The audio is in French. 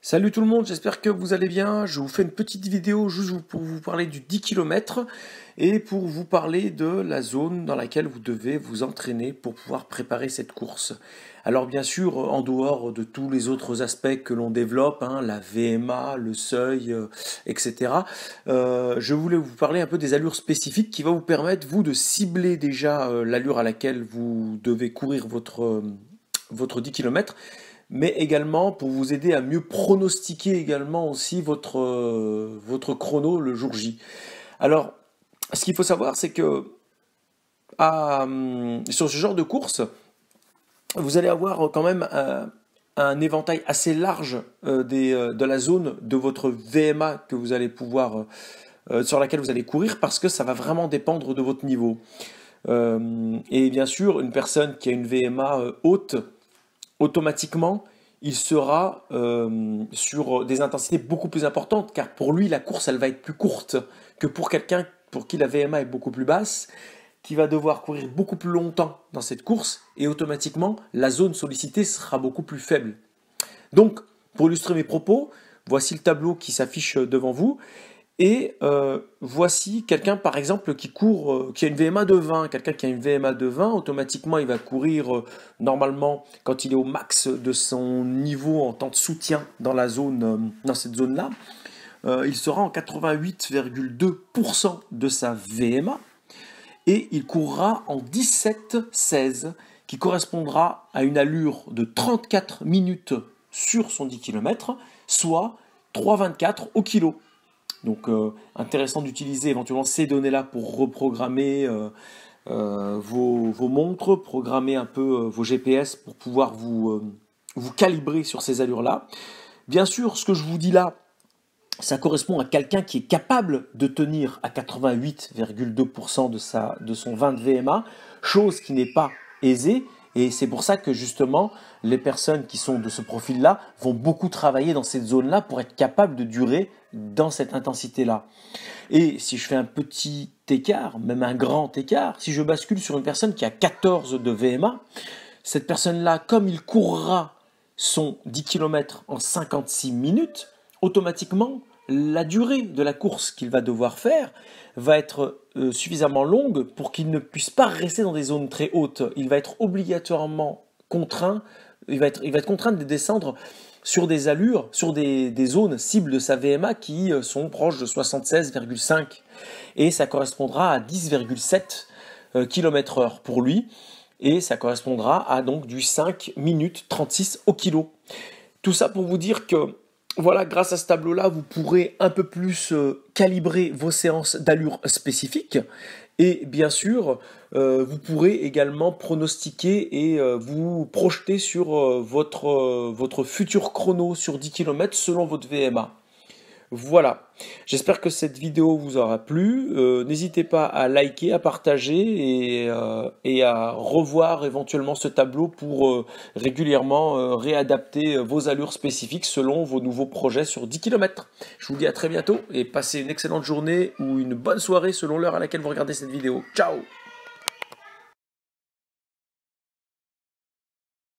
Salut tout le monde, j'espère que vous allez bien. Je vous fais une petite vidéo juste pour vous parler du 10 km et pour vous parler de la zone dans laquelle vous devez vous entraîner pour pouvoir préparer cette course. Alors bien sûr, en dehors de tous les autres aspects que l'on développe, hein, la VMA, le seuil, euh, etc., euh, je voulais vous parler un peu des allures spécifiques qui vont vous permettre, vous, de cibler déjà euh, l'allure à laquelle vous devez courir votre, votre 10 km mais également pour vous aider à mieux pronostiquer également aussi votre, euh, votre chrono le jour J. Alors, ce qu'il faut savoir, c'est que hum, sur ce genre de course, vous allez avoir quand même euh, un, éventail assez large euh, des, de la zone de votre VMA que vous allez pouvoir sur laquelle vous allez courir parce que ça va vraiment dépendre de votre niveau. et bien sûr, une personne qui a une VMA haute automatiquement, il sera euh, sur des intensités beaucoup plus importantes, car pour lui, la course, elle va être plus courte que pour quelqu'un pour qui la VMA est beaucoup plus basse, qui va devoir courir beaucoup plus longtemps dans cette course, et automatiquement, la zone sollicitée sera beaucoup plus faible. Donc, pour illustrer mes propos, voici le tableau qui s'affiche devant vous. Et euh, voici quelqu'un, par exemple, qui court, euh, qui a une VMA de 20. Quelqu'un qui a une VMA de 20, automatiquement, il va courir euh, normalement quand il est au max de son niveau en temps de soutien dans la zone, dans cette zone-là. il sera en 88,2% de sa VMA et il courra en 17,16, qui correspondra à une allure de 34 minutes sur son 10 km, soit 3,24 au kilo. Donc euh, intéressant d'utiliser éventuellement ces données-là pour reprogrammer euh, euh, vos, montres, programmer un peu vos GPS pour pouvoir vous, calibrer sur ces allures-là. Bien sûr, ce que je vous dis là, ça correspond à quelqu'un qui est capable de tenir à 88,2% de, son 20 VMA, chose qui n'est pas aisée, et c'est pour ça que justement, les personnes qui sont de ce profil-là vont beaucoup travailler dans cette zone-là pour être capable de durer dans cette intensité-là. Et si je fais un petit écart, même un grand écart, si je bascule sur une personne qui a 14 de VMA, cette personne-là, comme il courra son 10 km en 56 minutes, automatiquement, la durée de la course qu'il va devoir faire va être euh, suffisamment longue pour qu'il ne puisse pas rester dans des zones très hautes. Il va être obligatoirement contraint, il va être, contraint de descendre sur des allures, sur des, des, zones cibles de sa VMA qui euh, sont proches de 76,5 et ça correspondra à 10,7 km h pour lui et ça correspondra à donc du 5 minutes 36 au kilo. Tout ça pour vous dire que voilà, grâce à ce tableau-là, vous pourrez un peu plus euh, calibrer vos séances d'allure spécifique. Et bien sûr, euh, vous pourrez également pronostiquer et euh, vous projeter sur votre, votre futur chrono sur 10 km selon votre VMA. Voilà, j'espère que cette vidéo vous aura plu. Euh, n'hésitez pas à liker, à partager et, euh, à revoir éventuellement ce tableau pour euh, régulièrement réadapter vos allures spécifiques selon vos nouveaux projets sur 10 km. Je vous dis à très bientôt et passez une excellente journée ou une bonne soirée selon l'heure à laquelle vous regardez cette vidéo. Ciao